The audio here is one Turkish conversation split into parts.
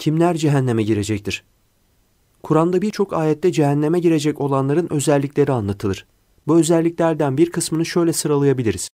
kimler cehenneme girecektir? Kur'an'da birçok ayette cehenneme girecek olanların özellikleri anlatılır. Bu özelliklerden bir kısmını şöyle sıralayabiliriz.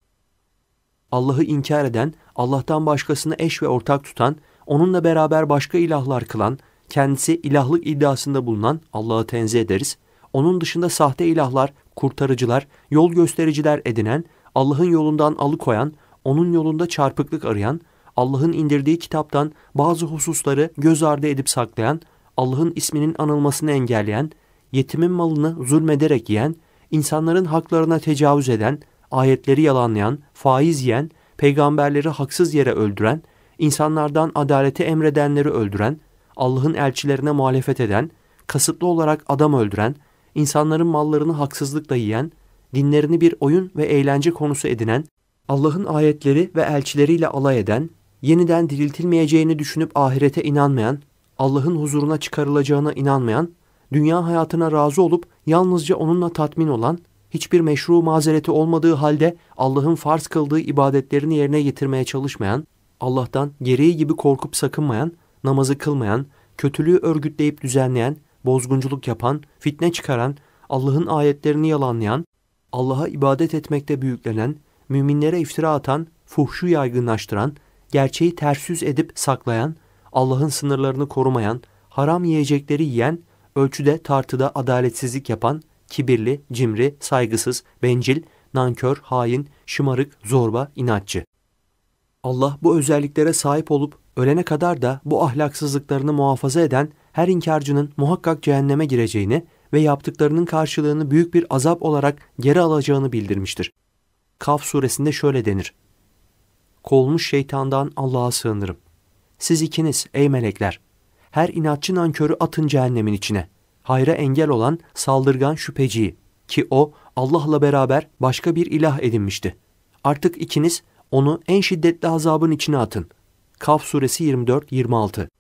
Allah'ı inkar eden, Allah'tan başkasını eş ve ortak tutan, onunla beraber başka ilahlar kılan, kendisi ilahlık iddiasında bulunan Allah'ı tenzih ederiz. Onun dışında sahte ilahlar, kurtarıcılar, yol göstericiler edinen, Allah'ın yolundan alıkoyan, onun yolunda çarpıklık arayan, Allah'ın indirdiği kitaptan bazı hususları göz ardı edip saklayan, Allah'ın isminin anılmasını engelleyen, yetimin malını zulmederek yiyen, insanların haklarına tecavüz eden, ayetleri yalanlayan, faiz yiyen, peygamberleri haksız yere öldüren, insanlardan adaleti emredenleri öldüren, Allah'ın elçilerine muhalefet eden, kasıtlı olarak adam öldüren, insanların mallarını haksızlıkla yiyen, dinlerini bir oyun ve eğlence konusu edinen, Allah'ın ayetleri ve elçileriyle alay eden, yeniden diriltilmeyeceğini düşünüp ahirete inanmayan, Allah'ın huzuruna çıkarılacağına inanmayan, dünya hayatına razı olup yalnızca onunla tatmin olan, hiçbir meşru mazereti olmadığı halde Allah'ın farz kıldığı ibadetlerini yerine getirmeye çalışmayan, Allah'tan gereği gibi korkup sakınmayan, namazı kılmayan, kötülüğü örgütleyip düzenleyen, bozgunculuk yapan, fitne çıkaran, Allah'ın ayetlerini yalanlayan, Allah'a ibadet etmekte büyüklenen, müminlere iftira atan, fuhşu yaygınlaştıran, gerçeği ters yüz edip saklayan, Allah'ın sınırlarını korumayan, haram yiyecekleri yiyen, ölçüde tartıda adaletsizlik yapan, kibirli, cimri, saygısız, bencil, nankör, hain, şımarık, zorba, inatçı. Allah bu özelliklere sahip olup ölene kadar da bu ahlaksızlıklarını muhafaza eden her inkarcının muhakkak cehenneme gireceğini ve yaptıklarının karşılığını büyük bir azap olarak geri alacağını bildirmiştir. Kaf suresinde şöyle denir. Kovulmuş şeytandan Allah'a sığınırım. Siz ikiniz ey melekler, her inatçı nankörü atın cehennemin içine. Hayra engel olan saldırgan şüpheciyi ki o Allah'la beraber başka bir ilah edinmişti. Artık ikiniz onu en şiddetli azabın içine atın. Kaf suresi 24-26